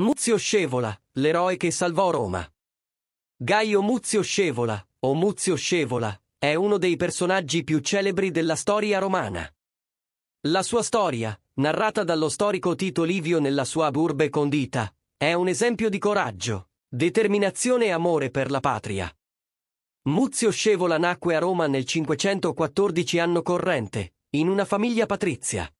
Muzio Scevola, l'eroe che salvò Roma. Gaio Muzio Scevola, o Muzio Scevola, è uno dei personaggi più celebri della storia romana. La sua storia, narrata dallo storico Tito Livio nella sua Burbe Condita, è un esempio di coraggio, determinazione e amore per la patria. Muzio Scevola nacque a Roma nel 514 anno corrente, in una famiglia patrizia.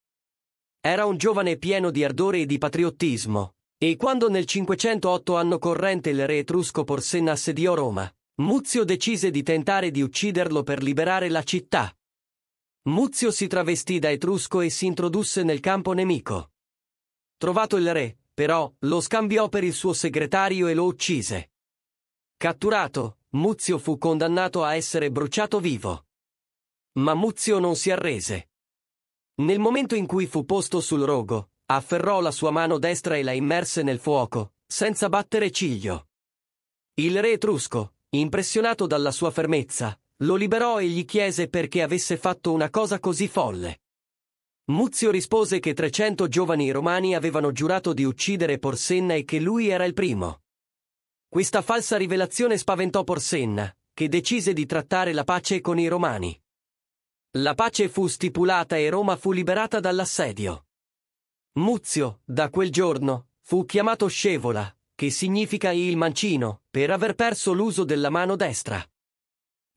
Era un giovane pieno di ardore e di patriottismo, e quando nel 508 anno corrente il re etrusco Porsenna assediò Roma, Muzio decise di tentare di ucciderlo per liberare la città. Muzio si travestì da etrusco e si introdusse nel campo nemico. Trovato il re, però, lo scambiò per il suo segretario e lo uccise. Catturato, Muzio fu condannato a essere bruciato vivo. Ma Muzio non si arrese. Nel momento in cui fu posto sul rogo, Afferrò la sua mano destra e la immerse nel fuoco, senza battere ciglio. Il re etrusco, impressionato dalla sua fermezza, lo liberò e gli chiese perché avesse fatto una cosa così folle. Muzio rispose che 300 giovani romani avevano giurato di uccidere Porsenna e che lui era il primo. Questa falsa rivelazione spaventò Porsenna, che decise di trattare la pace con i romani. La pace fu stipulata e Roma fu liberata dall'assedio. Muzio, da quel giorno, fu chiamato Scevola, che significa il mancino, per aver perso l'uso della mano destra.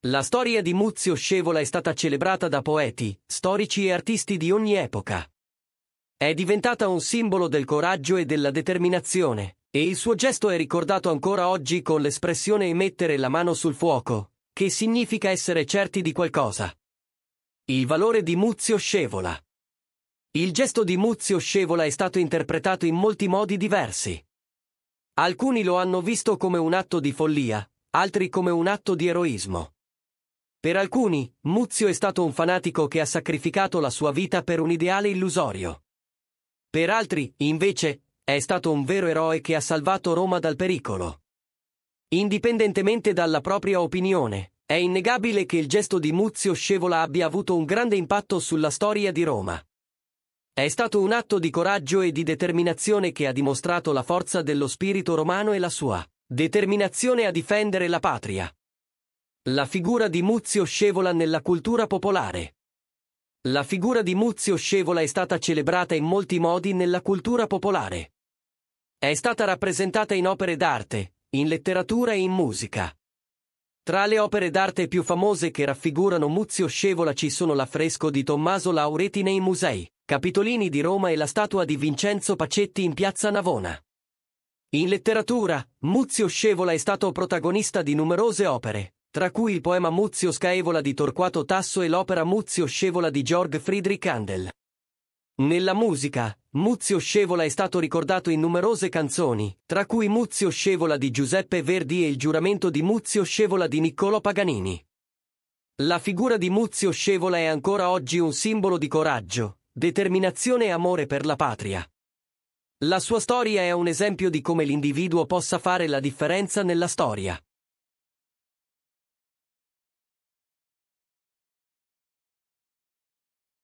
La storia di Muzio Scevola è stata celebrata da poeti, storici e artisti di ogni epoca. È diventata un simbolo del coraggio e della determinazione, e il suo gesto è ricordato ancora oggi con l'espressione mettere la mano sul fuoco, che significa essere certi di qualcosa. Il valore di Muzio Scevola. Il gesto di Muzio Scevola è stato interpretato in molti modi diversi. Alcuni lo hanno visto come un atto di follia, altri come un atto di eroismo. Per alcuni, Muzio è stato un fanatico che ha sacrificato la sua vita per un ideale illusorio. Per altri, invece, è stato un vero eroe che ha salvato Roma dal pericolo. Indipendentemente dalla propria opinione, è innegabile che il gesto di Muzio Scevola abbia avuto un grande impatto sulla storia di Roma. È stato un atto di coraggio e di determinazione che ha dimostrato la forza dello spirito romano e la sua determinazione a difendere la patria. La figura di Muzio Scevola nella cultura popolare. La figura di Muzio Scevola è stata celebrata in molti modi nella cultura popolare. È stata rappresentata in opere d'arte, in letteratura e in musica. Tra le opere d'arte più famose che raffigurano Muzio Scevola ci sono l'affresco di Tommaso Lauretti nei musei, Capitolini di Roma e la statua di Vincenzo Pacetti in piazza Navona. In letteratura, Muzio Scevola è stato protagonista di numerose opere, tra cui il poema Muzio Scaevola di Torquato Tasso e l'opera Muzio Scevola di Georg Friedrich Handel. Nella musica, Muzio Scevola è stato ricordato in numerose canzoni, tra cui Muzio Scevola di Giuseppe Verdi e il giuramento di Muzio Scevola di Niccolò Paganini. La figura di Muzio Scevola è ancora oggi un simbolo di coraggio, determinazione e amore per la patria. La sua storia è un esempio di come l'individuo possa fare la differenza nella storia.